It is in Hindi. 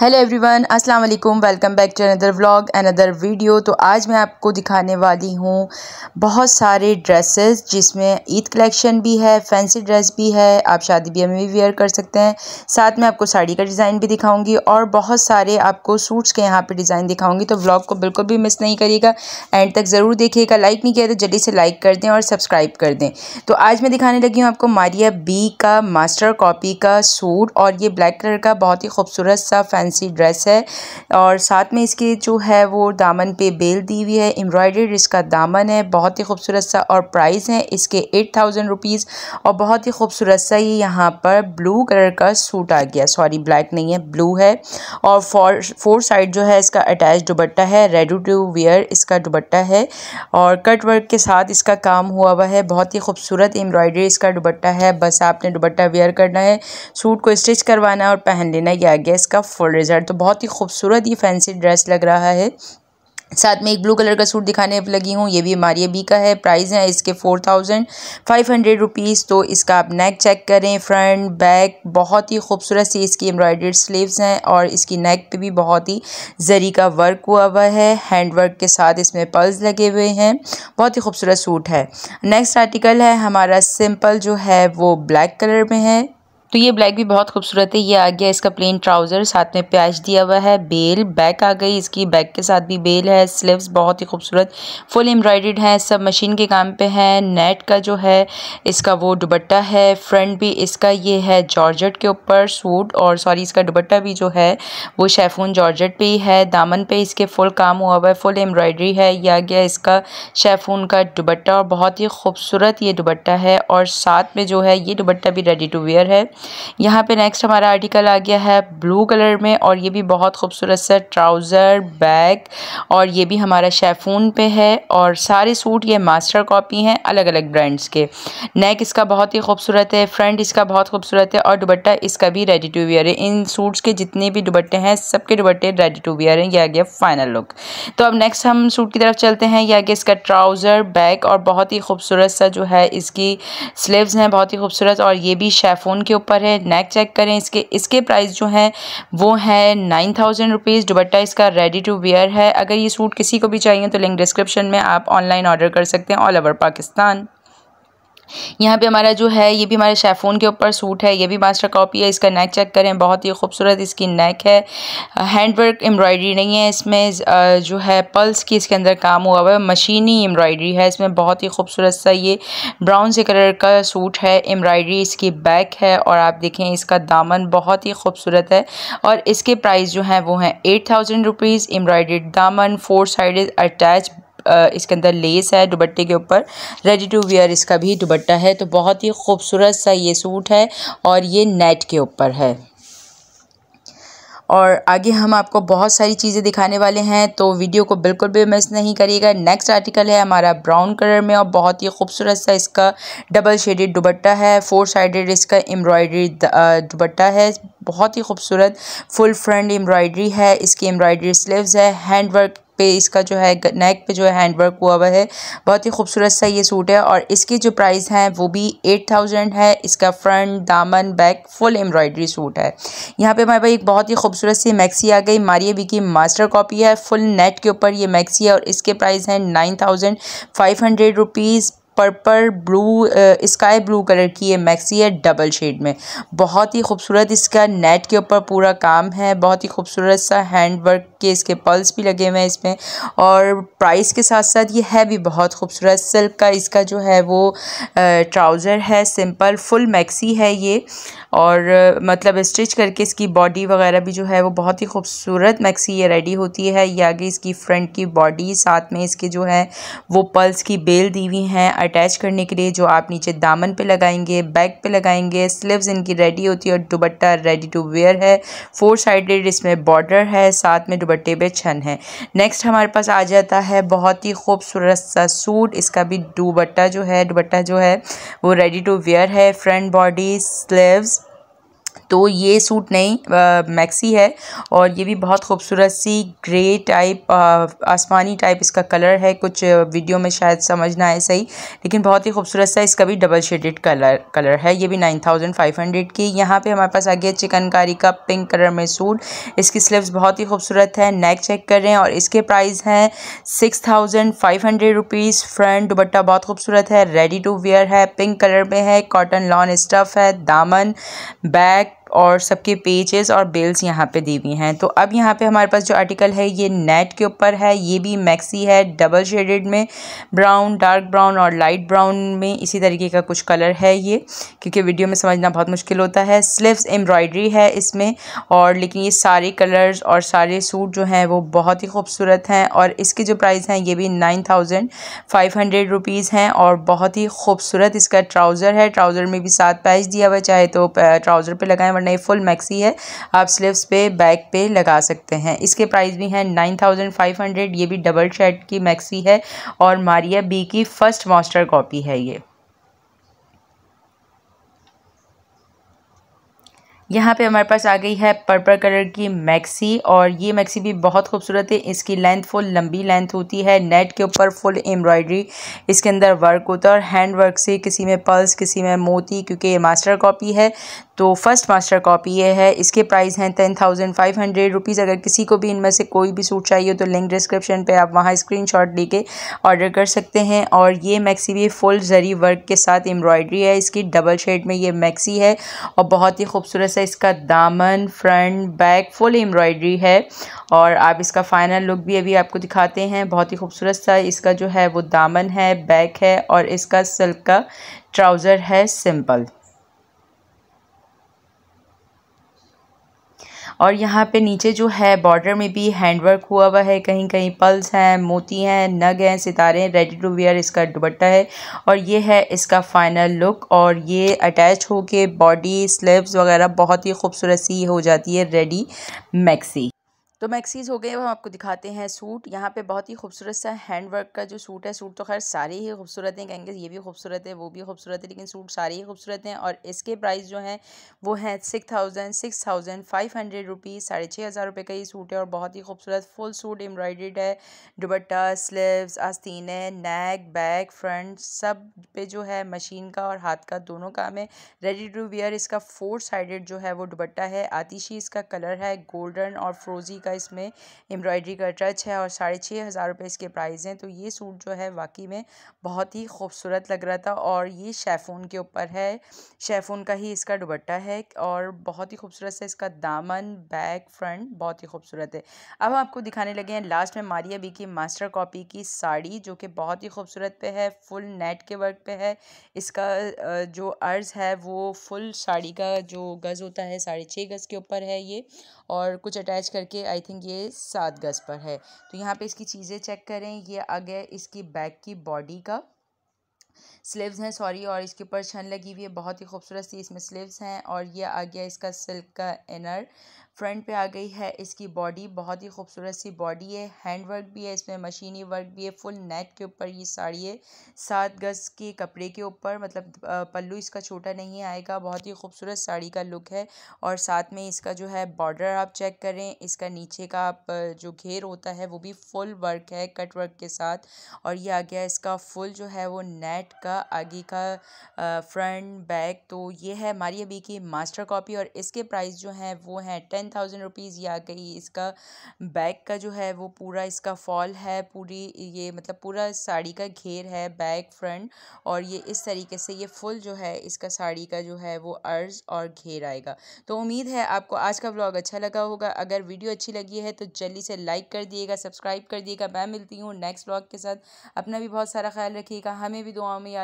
हेलो एवरीवन अस्सलाम वालेकुम welcome back to another vlog another video तो आज मैं आपको दिखाने वाली हूँ बहुत सारे ड्रेसेस जिसमें ईद कलेक्शन भी है फैंसी ड्रेस भी है आप शादी ब्याह में भी वेयर कर सकते हैं साथ में आपको साड़ी का डिज़ाइन भी दिखाऊंगी और बहुत सारे आपको सूट्स के यहाँ पर डिज़ाइन दिखाऊंगी तो ब्लॉग को बिल्कुल भी मिस नहीं करिएगा एंड तक ज़रूर देखिएगा लाइक नहीं किया तो जल्दी से लाइक कर दें और सब्सक्राइब कर दें तो आज मैं दिखाने लगी हूँ आपको मारिया बी का मास्टर कॉपी का सूट और ये ब्लैक कलर का बहुत ही खूबसूरत सा फैंसी ड्रेस है और साथ में इसके जो है वो दामन पे बेल दी हुई है एम्ब्रॉयडेड इसका दामन है बहुत ही खूबसूरत सा और प्राइस है इसके एट थाउजेंड रुपीज़ और बहुत ही खूबसूरत सा ये यहाँ पर ब्लू कलर का सूट आ गया सॉरी ब्लैक नहीं है ब्लू है और फोर फोर साइड जो है इसका अटैच दुबट्टा है रेडी टू वेयर इसका दुबट्टा है और कट वर्क के साथ इसका काम हुआ हुआ है बहुत ही खूबसूरत एम्ब्रॉयडरी इसका दुबट्टा है बस आपने दुबट्टा वेयर करना है सूट को स्टिच करवाना है और पहन लेना यह आ गया इसका फुल रिजल्ट तो बहुत ही खूबसूरत ये फैंसी ड्रेस लग रहा है साथ में एक ब्लू कलर का सूट दिखाने लगी हूँ ये भी हमारी अभी का है प्राइस है इसके four thousand five hundred rupees तो इसका आप नेक चेक करें फ्रंट बैक बहुत ही खूबसूरत सी इसकी एम्ब्रॉयडर्ड स्लीव्स हैं और इसकी नेक पे भी बहुत ही जरी का वर्क हुआ हुआ है हैंड वर्क के साथ इसमें पल्स लगे हुए हैं बहुत ही खूबसूरत सूट है नेक्स्ट आर्टिकल है हमारा सिंपल जो है वो ब्लैक कलर में है तो ये ब्लैक भी बहुत खूबसूरत है ये आ गया इसका प्लेन ट्राउज़र साथ में प्याज दिया हुआ है बेल बैक आ गई इसकी बैक के साथ भी बेल है स्लीव्स बहुत ही खूबसूरत फुल एम्ब्रॉयडेड है सब मशीन के काम पे है नेट का जो है इसका वो दुबट्टा है फ्रंट भी इसका ये है जॉर्जट के ऊपर सूट और सॉरी इसका दुबट्टा भी जो है वो शेफून जॉर्जट पे ही है दामन पे इसके फुल काम हुआ हुआ है फुल एम्ब्रॉयडरी है ये आ गया इसका शेफून का दुबट्टा और बहुत ही खूबसूरत ये दुबट्टा है और साथ में जो है ये दुबट्टा भी रेडी टू वेयर है यहाँ पे नेक्स्ट हमारा आर्टिकल आ गया है ब्लू कलर में और ये भी बहुत खूबसूरत सा ट्राउज़र बैग और ये भी हमारा शेफून पे है और सारे सूट ये मास्टर कॉपी हैं अलग अलग ब्रांड्स के नेक इसका बहुत ही खूबसूरत है फ्रंट इसका बहुत खूबसूरत है और दुबट्टा इसका भी रेडी टू वियर है इन सूट्स के जितने भी दुबट्टे हैं सबके दुबट्टे रेडी टू वियर हैं यह आ गया फाइनल लुक तो अब नेक्स्ट हम सूट की तरफ चलते हैं यह आ गया इसका ट्राउज़र बैग और बहुत ही खूबसूरत सा जो है इसकी स्लीव्स हैं बहुत ही खूबसूरत और ये भी शेफून के ऊपर ऑफर है नेक चेक करें इसके इसके प्राइस जो है वो है नाइन थाउजेंड रुपीज़ दुबट्टा इसका रेडी टू वेयर है अगर ये सूट किसी को भी चाहिए तो लिंक डिस्क्रिप्शन में आप ऑनलाइन ऑर्डर कर सकते हैं ऑल ओवर पाकिस्तान यहाँ पे हमारा जो है ये भी हमारे शेफोन के ऊपर सूट है ये भी मास्टर कॉपी है इसका नेक चेक करें बहुत ही खूबसूरत इसकी नेक है हैंड वर्क एम्ब्रॉयडरी नहीं है इसमें जो है पल्स की इसके अंदर काम हुआ हुआ है मशीनी एम्ब्रॉयडरी है इसमें बहुत ही खूबसूरत सा ये ब्राउन से कलर का सूट है एम्ब्रॉयडरी इसकी बैक है और आप देखें इसका दामन बहुत ही खूबसूरत है और इसके प्राइस जो हैं वो हैं एट थाउजेंड रुपीज़ एम्ब्रॉयडर्ड दामन फोर साइड अटैच इसके अंदर लेस है दुबट्टे के ऊपर रेडी टू वेयर इसका भी दुबट्टा है तो बहुत ही खूबसूरत सा ये सूट है और ये नेट के ऊपर है और आगे हम आपको बहुत सारी चीज़ें दिखाने वाले हैं तो वीडियो को बिल्कुल भी मिस नहीं करिएगा नेक्स्ट आर्टिकल है हमारा ब्राउन कलर में और बहुत ही खूबसूरत सा इसका डबल शेडेड दुबट्टा है फोर साइडेड इसका एम्ब्रॉयडरी दुबट्टा है बहुत ही खूबसूरत फुल फ्रंट एम्ब्रॉयडरी है इसकी एम्ब्रॉयडरी स्लीव्स है हैंडवर्क पे इसका जो है नेक पे जो है हैंड वर्क हुआ हुआ है बहुत ही खूबसूरत सा ये सूट है और इसके जो प्राइस हैं वो भी एट थाउजेंड है इसका फ्रंट दामन बैक फुल एम्ब्रॉयडरी सूट है यहाँ पे हमारे भाई एक बहुत ही खूबसूरत सी मैक्सी आ गई मारिया बी की मास्टर कॉपी है फुल नेट के ऊपर ये मैक्सी है और इसके प्राइस हैं nine thousand five hundred rupees purple blue sky blue colour की ये मैक्सी है डबल शेड में बहुत ही खूबसूरत इसका नेट के ऊपर पूरा काम है बहुत ही खूबसूरत सा हैंड वर्क के इसके पल्स भी लगे हुए हैं इसमें और प्राइस के साथ साथ ये है भी बहुत खूबसूरत सिल्क का इसका जो है वो ट्राउज़र है सिंपल फुल मैक्सी है ये और मतलब स्टिच करके इसकी बॉडी वगैरह भी जो है वो बहुत ही खूबसूरत मैक्सी ये रेडी होती है ये आगे इसकी फ्रंट की बॉडी साथ में इसके जो है वो पल्स की बेल दी हुई हैं अटैच करने के लिए जो आप नीचे दामन पे लगाएंगे बैक पे लगाएंगे स्लीव्स इनकी रेडी होती है और दुबट्टा रेडी टू वेयर है फोर साइडेड इसमें बॉर्डर है साथ में दुबट्टा दुपट्टे पे छन है नेक्स्ट हमारे पास आ जाता है बहुत ही खूबसूरत सा सूट इसका भी दुपट्टा जो है दुपट्टा जो है वो रेडी टू वेयर है फ्रंट बॉडी स्लीव्स तो ये सूट नहीं मैक्सी है और ये भी बहुत खूबसूरत सी ग्रे टाइप आसमानी टाइप इसका कलर है कुछ वीडियो में शायद समझना है सही लेकिन बहुत ही खूबसूरत सा इसका भी डबल शेडेड कलर कलर है ये भी नाइन थाउजेंड फाइव हंड्रेड की यहाँ पे हमारे पास आ गया चिकनकारी का पिंक कलर में सूट इसकी स्लीव्स बहुत ही खूबसूरत है नेक चेक कर रहे हैं और इसके प्राइस हैं six thousand five hundred rupees front dupatta बहुत खूबसूरत है रेडी टू वेयर है पिंक कलर में है कॉटन लॉन स्टफ़ है दामन बैग back और सबके पेजेस और बिल्स यहाँ पे दी हुई हैं तो अब यहाँ पे हमारे पास जो आर्टिकल है ये नेट के ऊपर है ये भी मैक्सी है डबल शेडेड में ब्राउन डार्क ब्राउन और लाइट ब्राउन में इसी तरीके का कुछ कलर है ये क्योंकि वीडियो में समझना बहुत मुश्किल होता है स्लिप्स एम्ब्रॉयडरी है इसमें और लेकिन ये सारे कलर्स और सारे सूट जो हैं वो बहुत ही खूबसूरत हैं और इसके जो प्राइस हैं ये भी nine thousand five hundred rupees हैं और बहुत ही खूबसूरत इसका ट्राउज़र है ट्राउज़र में भी सात पैच दिया हुआ चाहे तो ट्राउज़र पर लगाएं और फुल मैक्सी है आप स्लीव्स पे बैक पे लगा सकते हैं इसके प्राइस भी हैं नाइन थाउजेंड फाइव हंड्रेड ये भी डबल शर्ट की मैक्सी है और मारिया बी की फ़र्स्ट मास्टर कॉपी है ये यहाँ पे हमारे पास आ गई है पर्पल कलर की मैक्सी और ये मैक्सी भी बहुत खूबसूरत है इसकी लेंथ फुल लंबी लेंथ होती है नेट के ऊपर फुल एम्ब्रॉयडरी इसके अंदर वर्क होता है और हैंड वर्क से किसी में पर्ल्स किसी में मोती क्योंकि ये मास्टर कॉपी है तो फर्स्ट मास्टर कॉपी ये है इसके प्राइस हैं ten thousand five hundred rupees अगर किसी को भी इनमें से कोई भी सूट चाहिए तो लिंक डिस्क्रिप्शन पे आप वहाँ स्क्रीन शॉट लेके ऑर्डर कर सकते हैं और ये मैक्सी भी फुल जरी वर्क के साथ एम्ब्रॉयडरी है इसकी डबल शेड में ये मैक्सी है और बहुत ही खूबसूरत जैसा इसका दामन फ्रंट बैक फुल एम्ब्रॉयडरी है और आप इसका फाइनल लुक भी अभी आपको दिखाते हैं बहुत ही खूबसूरत सा इसका जो है वो दामन है बैक है और इसका सिल्क का ट्राउज़र है सिंपल और यहाँ पे नीचे जो है बॉर्डर में भी हैंडवर्क हुआ हुआ है कहीं कहीं पल्स हैं मोती हैं नग हैं सितारे हैं रेडी टू वेयर इसका दुबट्टा है और ये है इसका फाइनल लुक और ये अटैच होके बॉडी स्लिप्स वगैरह बहुत ही खूबसूरत सी हो जाती है रेडी मैक्सी तो मैक्सीज़ हो गए अब हम आपको दिखाते हैं सूट यहाँ पे बहुत ही खूबसूरत सा हैंड वर्क का जो सूट है सूट तो खैर सारे ही खूबसूरत हैं कहेंगे ये भी खूबसूरत है वो भी खूबसूरत है लेकिन सूट सारे ही खूबसूरत हैं और इसके प्राइस जो हैं वो हैं six thousand six thousand five hundred rupees साढ़े छः हज़ार रुपये का ये सूट है और बहुत ही खूबसूरत फुल सूट एम्ब्रॉयड है दुबट्टा स्लीव्स आस्तीन है बैक फ्रंट सब पे जो है मशीन का और हाथ का दोनों काम है रेडी टू वियर इसका फोर साइडेड जो है वो दुबट्टा है आतिशी इसका कलर है गोल्डन और फ्रोजी का इसमें एम्ब्रॉयडरी का टच है और साढ़े छः हज़ार रुपये इसके प्राइस हैं तो ये सूट जो है वाकई में बहुत ही खूबसूरत लग रहा था और ये शेफ़ोन के ऊपर है शेफ़ोन का ही इसका दुबट्टा है और बहुत ही खूबसूरत से इसका दामन बैक फ्रंट बहुत ही खूबसूरत है अब हम आपको दिखाने लगे हैं लास्ट में मारिया बी की मास्टर कॉपी की साड़ी जो कि बहुत ही खूबसूरत पे है फुल नेट के वर्क पे है इसका जो अर्ज़ है वो फुल साड़ी का जो गज़ होता है साढ़े छः गज़ के ऊपर है ये और कुछ अटैच करके आई थिंक ये सात गज़ पर है तो यहाँ पे इसकी चीज़ें चेक करें ये आ गया इसकी बैक की बॉडी का स्लीव्स हैं सॉरी और इसके ऊपर छन लगी हुई है बहुत ही खूबसूरत सी इसमें स्लीव्स हैं और ये आ गया इसका सिल्क का इनर फ्रंट पे आ गई है इसकी बॉडी बहुत ही खूबसूरत सी बॉडी है हैंड वर्क भी है इसमें मशीनी वर्क भी है फुल नेट के ऊपर ये साड़ी है सात गज़ के कपड़े के ऊपर मतलब पल्लू इसका छोटा नहीं आएगा बहुत ही खूबसूरत साड़ी का लुक है और साथ में इसका जो है बॉर्डर आप चेक करें इसका नीचे का आप जो घेर होता है वो भी फुल वर्क है कट वर्क के साथ और ये आ गया इसका फुल जो है वो नेट का का आगे का फ्रंट बैक तो ये है हमारी अभी की मास्टर कॉपी और इसके प्राइस जो है वो है टेन थाउजेंड रुपीज़ या गई इसका बैक का जो है वो पूरा इसका फॉल है पूरी ये मतलब पूरा साड़ी का घेर है बैक फ्रंट और ये इस तरीके से ये फुल जो है इसका साड़ी का जो है वो अर्ज और घेर आएगा तो उम्मीद है आपको आज का ब्लॉग अच्छा लगा होगा अगर वीडियो अच्छी लगी है तो जल्दी से लाइक कर दिएगा सब्सक्राइब कर दिएगा मैं मिलती हूँ नेक्स्ट ब्लॉग के साथ अपना भी बहुत सारा ख्याल रखिएगा हमें भी दुआ में याद